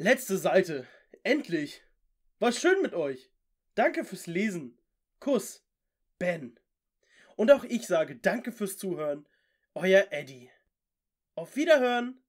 Letzte Seite. Endlich. War schön mit euch. Danke fürs Lesen. Kuss. Ben. Und auch ich sage danke fürs Zuhören. Euer Eddie. Auf Wiederhören.